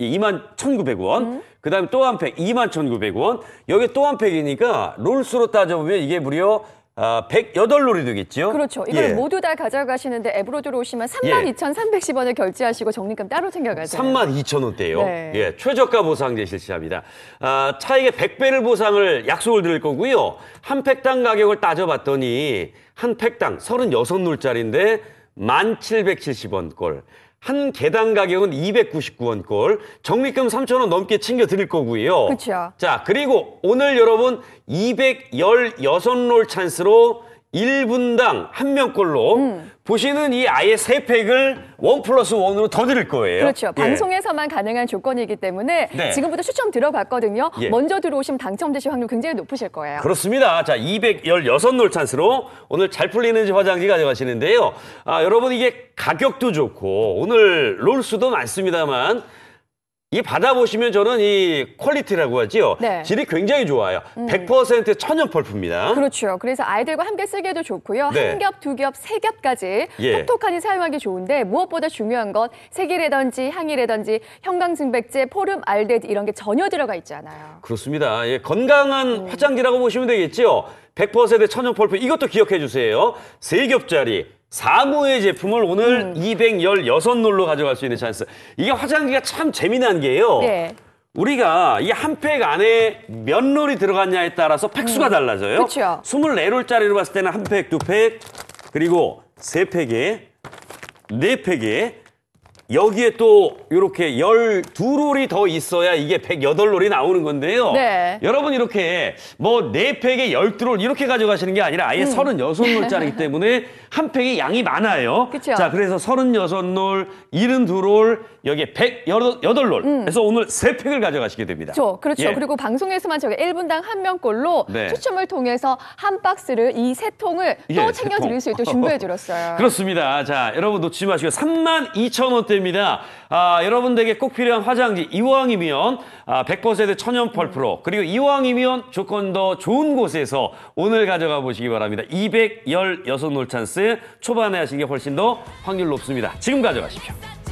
2만 예, 1,900원. 음. 그다음에 또 한 팩 2만 1,900원. 여기 또 한 팩이니까 롤수로 따져보면 이게 무려 아, 108롤이 되겠죠? 그렇죠. 이걸 예. 모두 다 가져가시는데 앱으로 들어오시면 32,310원을 결제하시고 정리금 따로 챙겨가세요. 32,000원대요. 네. 예, 최저가 보상제 실시합니다. 아, 차액의 100배를 보상을 약속을 드릴 거고요. 한 팩당 가격을 따져봤더니 한 팩당 3 6놀짜리인데 1,770원꼴. 한개단 가격은 299원꼴, 적립금 3,000원 넘게 챙겨 드릴 거고요. 그렇죠. 자, 그리고 오늘 여러분 216롤 찬스로 1분당 한 명꼴로 음. 보시는 이 아예 세 팩을 원 플러스 원으로 더 드릴 거예요. 그렇죠. 예. 방송에서만 가능한 조건이기 때문에 네. 지금부터 추첨 들어봤거든요. 예. 먼저 들어오시면 당첨되실 확률 굉장히 높으실 거예요. 그렇습니다. 자, 216놀 찬스로 오늘 잘 풀리는 지 화장지 가져가시는데요. 아, 여러분 이게 가격도 좋고 오늘 롤 수도 많습니다만 이 받아보시면 저는 이 퀄리티라고 하지요. 네. 질이 굉장히 좋아요. 음. 100% 천연 펄프입니다. 그렇죠. 그래서 아이들과 함께 쓰기에도 좋고요. 네. 한 겹, 두 겹, 세 겹까지 예. 톡톡하니 사용하기 좋은데 무엇보다 중요한 건 색이라든지 향이라든지 형광증백제, 포름 알데드 이런 게 전혀 들어가 있지 않아요. 그렇습니다. 예, 건강한 음. 화장지라고 보시면 되겠지요. 100% 천연 펄프 이것도 기억해 주세요. 세 겹짜리 사모의 제품을 오늘 음. 2 1 6놀로 가져갈 수 있는 찬스. 이게 화장기가 참 재미난 게요. 네. 우리가 이 한 팩 안에 몇 롤이 들어갔냐에 따라서 팩수가 음. 달라져요. 그렇죠. 24롤짜리로 봤을 때는 한 팩, 두 팩, 그리고 세 팩에 네 팩에 여기에 또 이렇게 12롤이 더 있어야 이게 108롤이 나오는 건데요. 네. 여러분 이렇게 뭐 4팩에 12롤 이렇게 가져가시는 게 아니라 아예 음. 3 6롤짜리기 때문에 한 팩이 양이 많아요. 그쵸? 자, 그래서 36롤, 72롤, 여기에 108롤. 음. 그래서 오늘 3팩을 가져가시게 됩니다. 그렇죠. 그렇죠. 예. 그리고 방송에서만 저기 1분당 한 명꼴로 네. 추첨을 통해서 한 박스를 이 세 통을 또 예, 챙겨드릴 수 있도록 준비해드렸어요. 그렇습니다. 자, 여러분 놓치지 마시고 3만 2천 원대 드니다 아, 여러분들에게 꼭 필요한 화장지 이왕이면 아, 100% 천연 펄프로 그리고 이왕이면 조건 더 좋은 곳에서 오늘 가져가 보시기 바랍니다. 216놀 찬스 초반에 하시는 게 훨씬 더 확률 높습니다. 지금 가져가십시오.